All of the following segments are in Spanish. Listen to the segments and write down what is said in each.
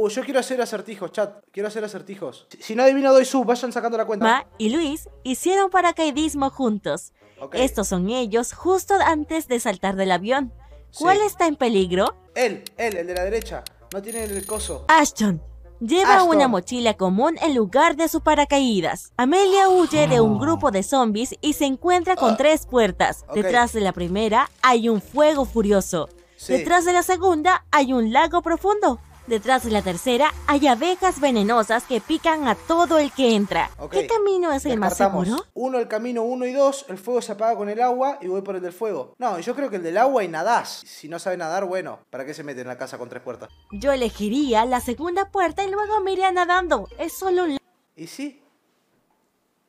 Uh, yo quiero hacer acertijos, chat. Quiero hacer acertijos. Si, no adivino, doy sub. Vayan sacando la cuenta. Ma y Luis hicieron paracaidismo juntos. Estos son ellos justo antes de saltar del avión. ¿Cuál está en peligro? Él, él, el de la derecha. No tiene el coso. Ashton. Lleva una mochila común en lugar de su paracaídas. Amelia huye de un oh. grupo de zombies y se encuentra con ah. tres puertas. Detrás de la primera hay un fuego furioso. Detrás de la segunda hay un lago profundo. Detrás de la tercera hay abejas venenosas que pican a todo el que entra. ¿Qué camino es el más seguro? Uno, el camino uno y dos, el fuego se apaga con el agua y voy por el del fuego. No, yo creo que el del agua y nadás. Si no sabe nadar, bueno, ¿para qué se mete en la casa con tres puertas? Yo elegiría la segunda puerta y luego me iría nadando. Es solo un... ¿Y si...?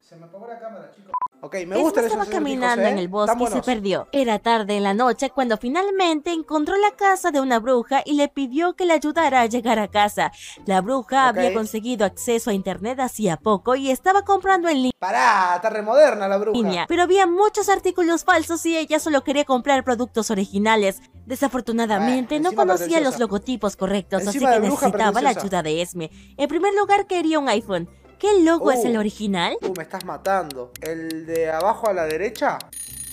Se me la cámara, chicos. Ok, me gusta estaba caminando en ¿eh? el bosque y se perdió. Era tarde en la noche cuando finalmente encontró la casa de una bruja y le pidió que le ayudara a llegar a casa. La bruja había conseguido acceso a internet hacía poco y estaba comprando en línea. ¡Pará! Está la bruja. pero había muchos artículos falsos y ella solo quería comprar productos originales. Desafortunadamente no conocía los logotipos correctos, así que necesitaba la ayuda de Esme. En primer lugar quería un iPhone. ¿Qué logo es el uh. original? Tú uh, me estás matando. ¿El de abajo a la derecha?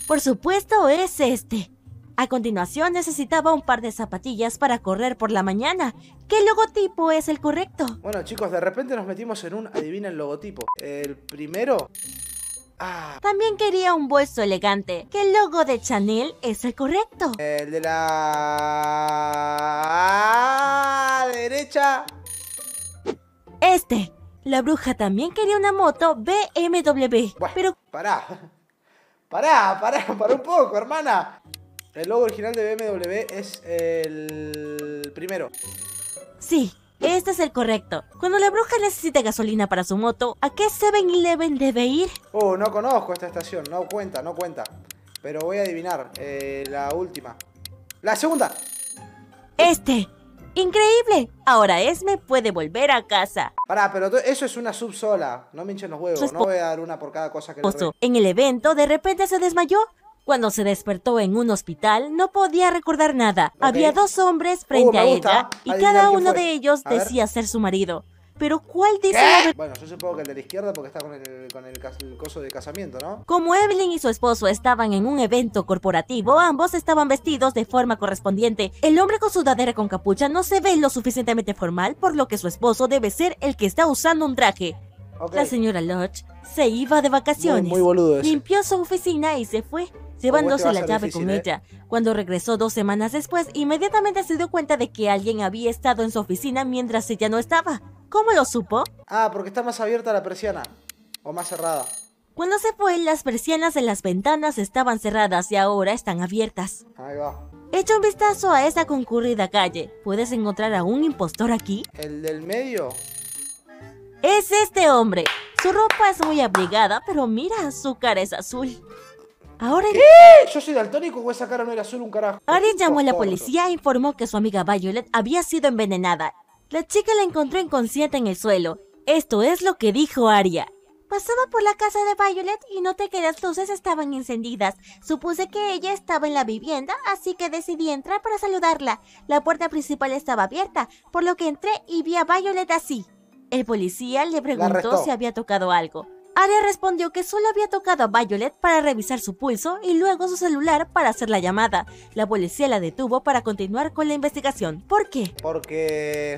Por supuesto es este. A continuación necesitaba un par de zapatillas para correr por la mañana. ¿Qué logotipo es el correcto? Bueno chicos, de repente nos metimos en un adivina el logotipo. El primero... Ah. También quería un bolso elegante. ¿Qué logo de Chanel es el correcto? El de la... derecha. Este la bruja también quería una moto BMW. pero. ¡Para! ¡Para! ¡Para pará un poco, hermana. El logo original de BMW es el primero. Sí, este es el correcto. Cuando la bruja necesita gasolina para su moto, ¿a qué 7-Eleven debe ir? Oh, no conozco esta estación, no cuenta, no cuenta. Pero voy a adivinar, eh, la última. ¡La segunda! Este, ¡Increíble! Ahora Esme puede volver a casa. Pará, pero eso es una sub sola. No me hinchen los huevos. No voy a dar una por cada cosa que le En el evento, de repente se desmayó. Cuando se despertó en un hospital, no podía recordar nada. Había dos hombres frente uh, a ella y cada uno de ellos decía ser su marido. Pero ¿cuál dice Bueno, yo supongo que el de la izquierda porque está con el, coso de casamiento, ¿no? Como Evelyn y su esposo estaban en un evento corporativo, ambos estaban vestidos de forma correspondiente. El hombre con sudadera con capucha no se ve lo suficientemente formal, por lo que su esposo debe ser el que está usando un traje. La señora Lodge se iba de vacaciones. Limpió su oficina y se fue, llevándose este la llave con ella. Eh. Cuando regresó dos semanas después, inmediatamente se dio cuenta de que alguien había estado en su oficina mientras ella no estaba. ¿Cómo lo supo? Ah, porque está más abierta la persiana. O más cerrada. Cuando se fue, las persianas de las ventanas estaban cerradas y ahora están abiertas. Ahí va. Echa un vistazo a esa concurrida calle. ¿Puedes encontrar a un impostor aquí? ¿El del medio? Es este hombre. Su ropa es muy abrigada, pero mira, su cara es azul. Ahora... ¿Qué? ¿Yo soy daltónico o esa cara no era azul un carajo? Ari llamó a la policía e informó que su amiga Violet había sido envenenada la chica la encontró inconsciente en el suelo. Esto es lo que dijo Aria. Pasaba por la casa de Violet y noté que las luces estaban encendidas. Supuse que ella estaba en la vivienda, así que decidí entrar para saludarla. La puerta principal estaba abierta, por lo que entré y vi a Violet así. El policía le preguntó si había tocado algo. Aria respondió que solo había tocado a Violet para revisar su pulso y luego su celular para hacer la llamada. La policía la detuvo para continuar con la investigación. ¿Por qué? Porque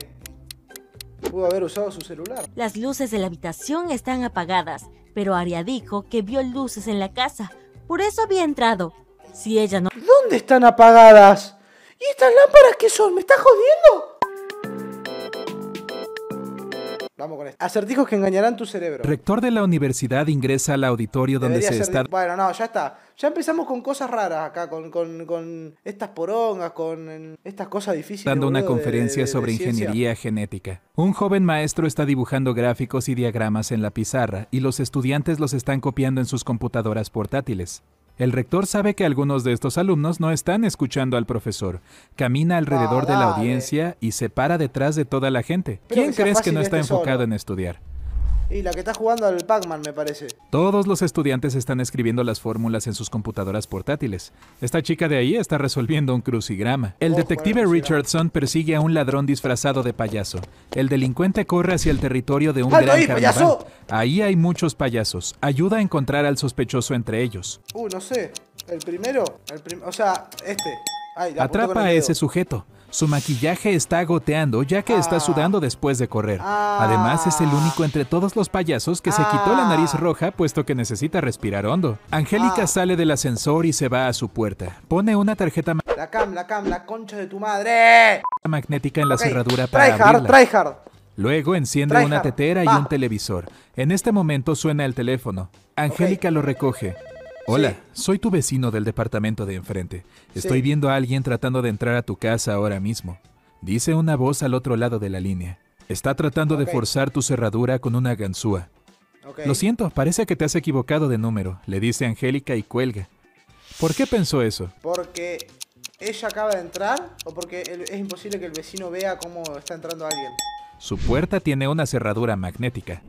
pudo haber usado su celular. Las luces de la habitación están apagadas, pero Aria dijo que vio luces en la casa. Por eso había entrado. Si ella no... ¿Dónde están apagadas? ¿Y estas lámparas qué son? ¿Me estás jodiendo? Vamos con esto. Acertijos que engañarán tu cerebro. Rector de la universidad ingresa al auditorio donde se está. Bueno, no, ya está. Ya empezamos con cosas raras acá, con, con, con estas porongas, con estas cosas difíciles. Dando una conferencia sobre ingeniería genética. Un joven maestro está dibujando gráficos y diagramas en la pizarra y los estudiantes los están copiando en sus computadoras portátiles. El rector sabe que algunos de estos alumnos no están escuchando al profesor. Camina alrededor de la ah, audiencia y se para detrás de toda la gente. ¿Quién crees que no está este enfocado en estudiar? Y la que está jugando al Pac-Man, me parece. Todos los estudiantes están escribiendo las fórmulas en sus computadoras portátiles. Esta chica de ahí está resolviendo un crucigrama. El detective eh, Richardson persigue a un ladrón disfrazado de payaso. El delincuente corre hacia el territorio de un gran carnaval. Payaso! Ahí hay muchos payasos. Ayuda a encontrar al sospechoso entre ellos. Uh, no sé. El primero, o sea, este. Atrapa a ese sujeto. Su maquillaje está goteando ya que está ah. sudando después de correr. Ah. Además es el único entre todos los payasos que se quitó la nariz ah. roja puesto que necesita respirar hondo. Angélica sale del ascensor y se va a su puerta. Pone una tarjeta la la la concha de tu madre. Magnética en la cerradura para abrirla. Luego enciende una tetera y un televisor. En este momento suena el teléfono. Angélica lo recoge. Hola, soy tu vecino del departamento de enfrente. Estoy viendo a alguien tratando de entrar a tu casa ahora mismo. Dice una voz al otro lado de la línea. Está tratando de forzar tu cerradura con una ganzúa. Lo siento, parece que te has equivocado de número, le dice Angélica y cuelga. ¿Por qué pensó eso? Porque ella acaba de entrar o porque es imposible que el vecino vea cómo está entrando alguien. Su puerta tiene una cerradura magnética.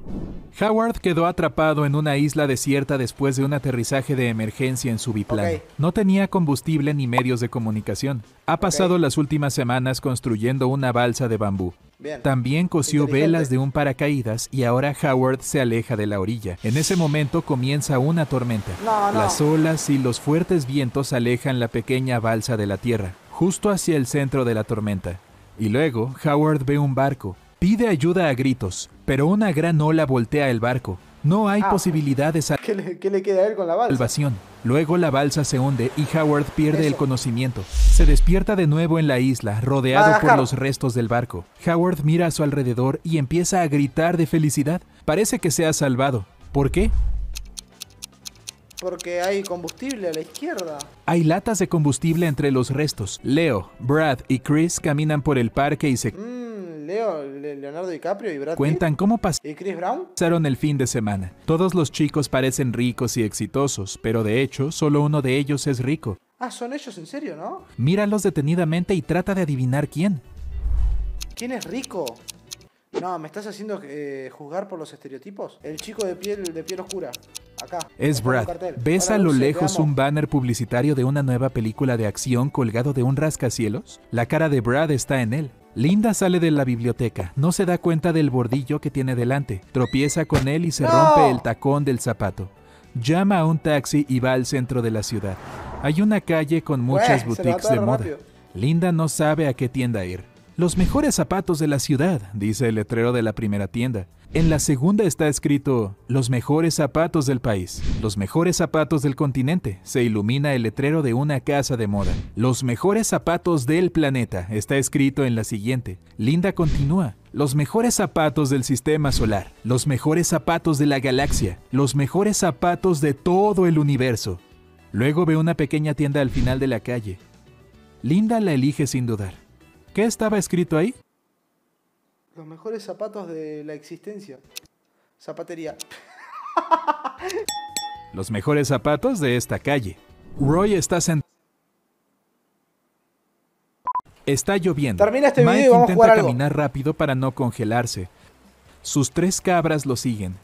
Howard quedó atrapado en una isla desierta después de un aterrizaje de emergencia en su biplano. No tenía combustible ni medios de comunicación. Ha pasado las últimas semanas construyendo una balsa de bambú. También cosió velas de un paracaídas y ahora Howard se aleja de la orilla. En ese momento comienza una tormenta. Las olas y los fuertes vientos alejan la pequeña balsa de la tierra, justo hacia el centro de la tormenta. Y luego Howard ve un barco, Pide ayuda a gritos, pero una gran ola voltea el barco. No hay posibilidades ah, posibilidad de salvación. le, a la Salvación. Luego la balsa se hunde y Howard pierde el conocimiento. Se despierta de nuevo en la isla, rodeado por los restos del barco. Howard mira a su alrededor y empieza a gritar de felicidad. Parece que se ha salvado. ¿Por qué? Porque hay combustible a la izquierda. Hay latas de combustible entre los restos. Leo, Brad y Chris caminan por el parque y se... Mmm, Leo, Leonardo DiCaprio y Brad Cuentan cómo pasaron el fin de semana. Todos los chicos parecen ricos y exitosos, pero de hecho, solo uno de ellos es rico. Ah, son ellos en serio, ¿no? Míralos detenidamente y trata de adivinar quién. ¿Quién es rico? No, ¿me estás haciendo eh, juzgar por los estereotipos? El chico de piel, de oscura. Acá. Es Brad. ¿Ves a lo lejos un banner publicitario de una nueva película de acción colgado de un rascacielos? La cara de Brad está en él. Linda sale de la biblioteca, no se da cuenta del bordillo que tiene delante, tropieza con él y se rompe el tacón del zapato. Llama a un taxi y va al centro de la ciudad. Hay una calle con muchas boutiques de moda. Linda no sabe a qué tienda ir. Los mejores zapatos de la ciudad, dice el letrero de la primera tienda. En la segunda está escrito, los mejores zapatos del país, los mejores zapatos del continente. Se ilumina el letrero de una casa de moda. Los mejores zapatos del planeta, está escrito en la siguiente. Linda continúa, los mejores zapatos del sistema solar, los mejores zapatos de la galaxia, los mejores zapatos de todo el universo. Luego ve una pequeña tienda al final de la calle. Linda la elige sin dudar. ¿Qué estaba escrito ahí? Los mejores zapatos de la existencia. Zapatería. Los mejores zapatos de esta calle. Roy está sentado. Está lloviendo. Termina este intenta caminar rápido para no congelarse. Sus tres cabras lo siguen.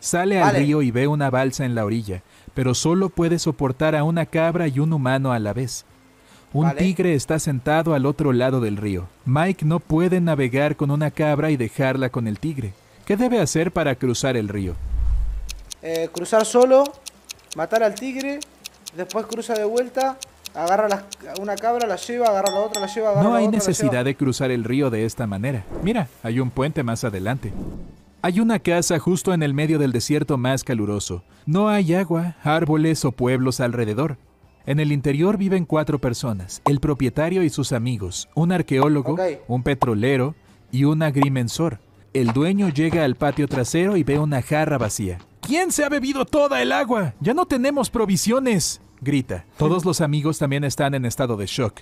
Sale al río y ve una balsa en la orilla, pero solo puede soportar a una cabra y un humano a la vez. Un tigre está sentado al otro lado del río. Mike no puede navegar con una cabra y dejarla con el tigre. ¿Qué debe hacer para cruzar el río? Eh, cruzar solo, matar al tigre, después cruza de vuelta, agarra una cabra, la lleva, agarra la otra, la lleva, agarra No hay necesidad de cruzar el río de esta manera. Mira, hay un puente más adelante. Hay una casa justo en el medio del desierto más caluroso. No hay agua, árboles o pueblos alrededor. En el interior viven cuatro personas, el propietario y sus amigos, un arqueólogo, un petrolero y un agrimensor. El dueño llega al patio trasero y ve una jarra vacía. ¿Quién se ha bebido toda el agua? Ya no tenemos provisiones, grita. Todos los amigos también están en estado de shock.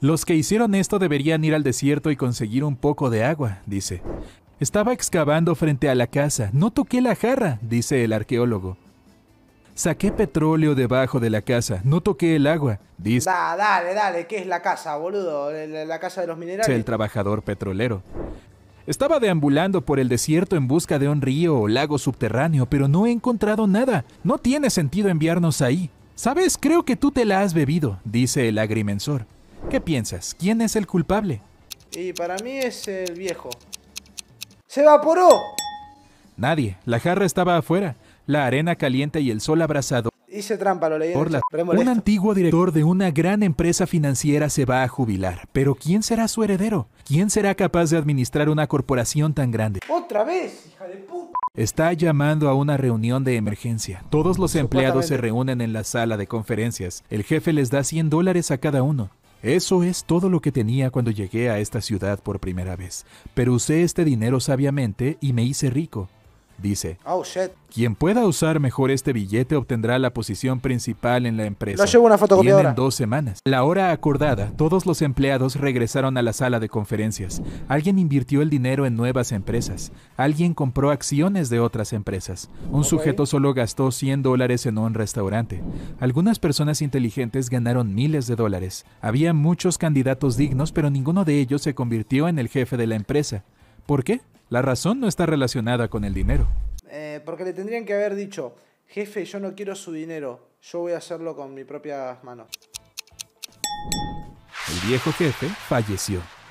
Los que hicieron esto deberían ir al desierto y conseguir un poco de agua, dice. Estaba excavando frente a la casa. No toqué la jarra, dice el arqueólogo. Saqué petróleo debajo de la casa, no toqué el agua. Dice. Da, dale, dale, ¿qué es la casa, boludo? La, la casa de los minerales. El trabajador petrolero. Estaba deambulando por el desierto en busca de un río o lago subterráneo, pero no he encontrado nada. No tiene sentido enviarnos ahí. Sabes, creo que tú te la has bebido, dice el agrimensor. ¿Qué piensas? ¿Quién es el culpable? Y para mí es el viejo. ¡Se evaporó! Nadie. La jarra estaba afuera la arena caliente y el sol abrazado. Hice trampa, lo leí. un antiguo director de una gran empresa financiera se va a jubilar, pero ¿quién será su heredero? ¿Quién será capaz de administrar una corporación tan grande? Otra vez, hija de puta. Está llamando a una reunión de emergencia. Todos los empleados se reúnen en la sala de conferencias. El jefe les da 100 dólares a cada uno. Eso es todo lo que tenía cuando llegué a esta ciudad por primera vez, pero usé este dinero sabiamente y me hice rico dice. Oh, Quien pueda usar mejor este billete obtendrá la posición principal en la empresa. una dos semanas. La hora acordada, todos los empleados regresaron a la sala de conferencias. Alguien invirtió el dinero en nuevas empresas. Alguien compró acciones de otras empresas. Un sujeto solo gastó 100 dólares en un restaurante. Algunas personas inteligentes ganaron miles de dólares. Había muchos candidatos dignos, pero ninguno de ellos se convirtió en el jefe de la empresa. ¿Por qué? La razón no está relacionada con el dinero. Eh, porque le tendrían que haber dicho, jefe, yo no quiero su dinero, yo voy a hacerlo con mis propias manos. El viejo jefe falleció.